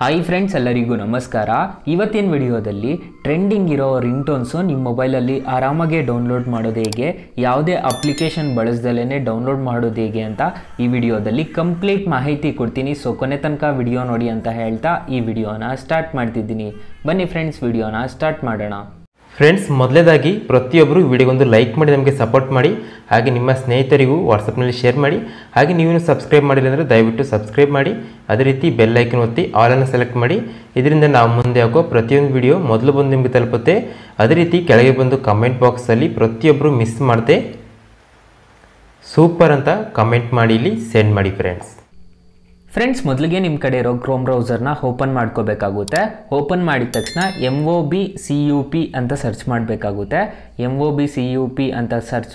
hi friends ಎಲ್ಲರಿಗೂ ನಮಸ್ಕಾರ ಇವತ್ತಿನ ವಿಡಿಯೋದಲ್ಲಿ ಟ್ರೆಂಡಿಂಗ್ ಇರೋ ರಿಂಗ್ಟೋನ್ಸು ನಿಮ್ಮ ಮೊಬೈಲಲ್ಲಿ ಆರಾಮಾಗೆ ಡೌನ್ಲೋಡ್ ಮಾಡೋದು ಹೇಗೆ ಯಾವುದೇ ಅಪ್ಲಿಕೇಶನ್ ಬಳಸ್ದಲೇ ಡೌನ್ಲೋಡ್ ಮಾಡೋದು ಹೇಗೆ ಅಂತ ಈ ವಿಡಿಯೋದಲ್ಲಿ ಕಂಪ್ಲೀಟ್ ಮಾಹಿತಿ ಕೊಡ್ತೀನಿ ಸೊ ಕೊನೆ ತನಕ ವಿಡಿಯೋ ನೋಡಿ ಅಂತ ಹೇಳ್ತಾ ಈ ವಿಡಿಯೋನ ಸ್ಟಾರ್ಟ್ ಮಾಡ್ತಿದ್ದೀನಿ ಬನ್ನಿ ಫ್ರೆಂಡ್ಸ್ ವಿಡಿಯೋನ ಸ್ಟಾರ್ಟ್ ಮಾಡೋಣ ಫ್ರೆಂಡ್ಸ್ ಮೊದಲೇದಾಗಿ ಪ್ರತಿಯೊಬ್ಬರು ವಿಡಿಯೋಗೊಂದು ಲೈಕ್ ಮಾಡಿ ನಮಗೆ ಸಪೋರ್ಟ್ ಮಾಡಿ ಹಾಗೆ ನಿಮ್ಮ ಸ್ನೇಹಿತರಿಗೂ ವಾಟ್ಸಪ್ನಲ್ಲಿ ಶೇರ್ ಮಾಡಿ ಹಾಗೆ ನೀವು ಸಬ್ಸ್ಕ್ರೈಬ್ ಮಾಡಿಲ್ಲ ಅಂದರೆ ದಯವಿಟ್ಟು ಸಬ್ಸ್ಕ್ರೈಬ್ ಮಾಡಿ ಅದೇ ರೀತಿ ಬೆಲ್ ಐಕನ್ ಒತ್ತಿ ಅನ್ನು ಸೆಲೆಕ್ಟ್ ಮಾಡಿ ಇದರಿಂದ ನಾವು ಮುಂದೆ ಹಾಕೋ ಪ್ರತಿಯೊಂದು ವಿಡಿಯೋ ಮೊದಲು ಬಂದು ನಿಮಗೆ ತಲುಪುತ್ತೆ ಅದೇ ರೀತಿ ಕೆಳಗೆ ಬಂದು ಕಮೆಂಟ್ ಬಾಕ್ಸಲ್ಲಿ ಪ್ರತಿಯೊಬ್ಬರು ಮಿಸ್ ಮಾಡದೆ ಸೂಪರ್ ಅಂತ ಕಮೆಂಟ್ ಮಾಡಿ ಇಲ್ಲಿ ಸೆಂಡ್ ಮಾಡಿ ಫ್ರೆಂಡ್ಸ್ ಫ್ರೆಂಡ್ಸ್ ಮೊದಲಿಗೆ ನಿಮ್ಮ ಕಡೆ ಇರೋ ಕ್ರೋಮ್ ಬ್ರೌಸರ್ನ ಓಪನ್ ಮಾಡ್ಕೋಬೇಕಾಗುತ್ತೆ ಓಪನ್ ಮಾಡಿದ ತಕ್ಷಣ M O B C U P ಅಂತ ಸರ್ಚ್ ಮಾಡಬೇಕಾಗುತ್ತೆ M O B C U P ಅಂತ ಸರ್ಚ್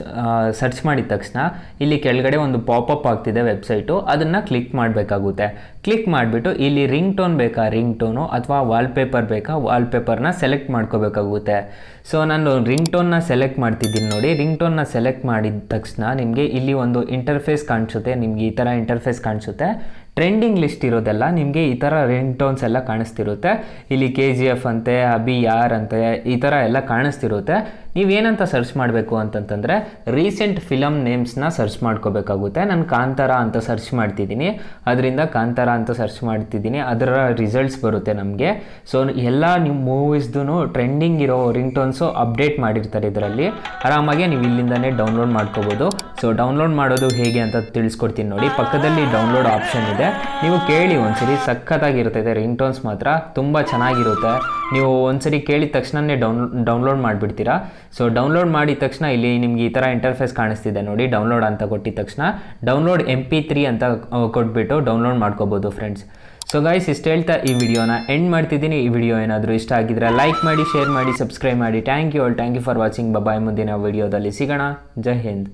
ಸರ್ಚ್ ಮಾಡಿದ ತಕ್ಷಣ ಇಲ್ಲಿ ಕೆಳಗಡೆ ಒಂದು ಪಾಪಪ್ ಆಗ್ತಿದೆ ವೆಬ್ಸೈಟು ಅದನ್ನು ಕ್ಲಿಕ್ ಮಾಡಬೇಕಾಗುತ್ತೆ ಕ್ಲಿಕ್ ಮಾಡಿಬಿಟ್ಟು ಇಲ್ಲಿ ರಿಂಗ್ ಟೋನ್ ಬೇಕಾ ರಿಂಗ್ ಟೋನು ಅಥವಾ ವಾಲ್ಪೇಪರ್ ಬೇಕಾ ವಾಲ್ಪೇಪರ್ನ ಸೆಲೆಕ್ಟ್ ಮಾಡ್ಕೋಬೇಕಾಗುತ್ತೆ ಸೊ ನಾನು ರಿಂಗ್ ಟೋನ್ನ ಸೆಲೆಕ್ಟ್ ಮಾಡ್ತಿದ್ದೀನಿ ನೋಡಿ ರಿಂಗ್ ಟೋನ್ನ ಸೆಲೆಕ್ಟ್ ಮಾಡಿದ ತಕ್ಷಣ ನಿಮಗೆ ಇಲ್ಲಿ ಒಂದು ಇಂಟರ್ಫೇಸ್ ಕಾಣಿಸುತ್ತೆ ನಿಮಗೆ ಈ ಥರ ಇಂಟರ್ಫೇಸ್ ಕಾಣಿಸುತ್ತೆ ಟ್ರೆಂಡಿಂಗ್ ಲಿಸ್ಟ್ ಇರೋದೆಲ್ಲ ನಿಮಗೆ ಈ ಥರ ರಿಂಗ್ ಟೋನ್ಸ್ ಎಲ್ಲ ಕಾಣಿಸ್ತಿರುತ್ತೆ ಇಲ್ಲಿ ಕೆ ಜಿ ಎಫ್ ಅಂತೆ ಅಬಿ ಆರ್ ಅಂತೆ ಈ ಥರ ಎಲ್ಲ ಕಾಣಿಸ್ತಿರುತ್ತೆ ನೀವೇನಂತ ಸರ್ಚ್ ಮಾಡಬೇಕು ಅಂತಂತಂದರೆ ರೀಸೆಂಟ್ ಫಿಲಮ್ ನೇಮ್ಸ್ನ ಸರ್ಚ್ ಮಾಡ್ಕೋಬೇಕಾಗುತ್ತೆ ನಾನು ಕಾಂತಾರ ಅಂತ ಸರ್ಚ್ ಮಾಡ್ತಿದ್ದೀನಿ ಅದರಿಂದ ಕಾಂತಾರ ಅಂತ ಸರ್ಚ್ ಮಾಡ್ತಿದ್ದೀನಿ ಅದರ ರಿಸಲ್ಟ್ಸ್ ಬರುತ್ತೆ ನಮಗೆ ಸೊ ಎಲ್ಲ ನಿಮ್ಮ ಮೂವೀಸ್ದು ಟ್ರೆಂಡಿಂಗ್ ಇರೋ ರಿಂಗ್ ಟೋನ್ಸು ಅಪ್ಡೇಟ್ ಮಾಡಿರ್ತಾರೆ ಇದರಲ್ಲಿ ಆರಾಮಾಗಿ ನೀವು ಇಲ್ಲಿಂದನೇ ಡೌನ್ಲೋಡ್ ಮಾಡ್ಕೋಬೋದು ಸೊ ಡೌನ್ಲೋಡ್ ಮಾಡೋದು ಹೇಗೆ ಅಂತ ತಿಳಿಸ್ಕೊಡ್ತೀನಿ ನೋಡಿ ಪಕ್ಕದಲ್ಲಿ ಡೌನ್ಲೋಡ್ ಆಪ್ಷನ್ ಇದೆ ನೀವು ಕೇಳಿ ಒಂದ್ಸರಿ ಸಖತ್ತಾಗಿರುತ್ತೆ ರಿಂಗ್ ಟೋನ್ಸ್ ಮಾತ್ರ ತುಂಬ ಚೆನ್ನಾಗಿರುತ್ತೆ ನೀವು ಒಂದ್ಸರಿ ಕೇಳಿದ ತಕ್ಷಣನೇ ಡೌನ್ ಡೌನ್ಲೋಡ್ ಮಾಡಿಬಿಡ್ತೀರಾ ಸೊ ಡೌನ್ಲೋಡ್ ಮಾಡಿದ ತಕ್ಷಣ ಇಲ್ಲಿ ನಿಮಗೆ ಈ ಥರ ಇಂಟರ್ಫೇಸ್ ಕಾಣಿಸ್ತಿದೆ ನೋಡಿ ಡೌನ್ಲೋಡ್ ಅಂತ ಕೊಟ್ಟಿದ ತಕ್ಷಣ ಡೌನ್ಲೋಡ್ ಎಂ ಪಿ ತ್ರೀ ಅಂತ ಕೊಟ್ಬಿಟ್ಟು ಡೌನ್ಲೋಡ್ ಮಾಡ್ಕೋಬೋದು ಫ್ರೆಂಡ್ಸ್ ಸೊ ಗೈಸ್ ಇಷ್ಟು ಹೇಳ್ತಾ ಈ ವಿಡಿಯೋನ ಎಂಡ್ ಮಾಡ್ತಿದ್ದೀನಿ ಈ ವಿಡಿಯೋ ಏನಾದರೂ ಇಷ್ಟ ಆಗಿದ್ರೆ ಲೈಕ್ ಮಾಡಿ ಶೇರ್ ಮಾಡಿ ಸಬ್ಸ್ಕ್ರೈಬ್ ಮಾಡಿ thank you all thank you for watching bye bye ಮುಂದಿನ ವಿಡಿಯೋದಲ್ಲಿ ಸಿಗೋಣ ಜೈ ಹಿಂದ್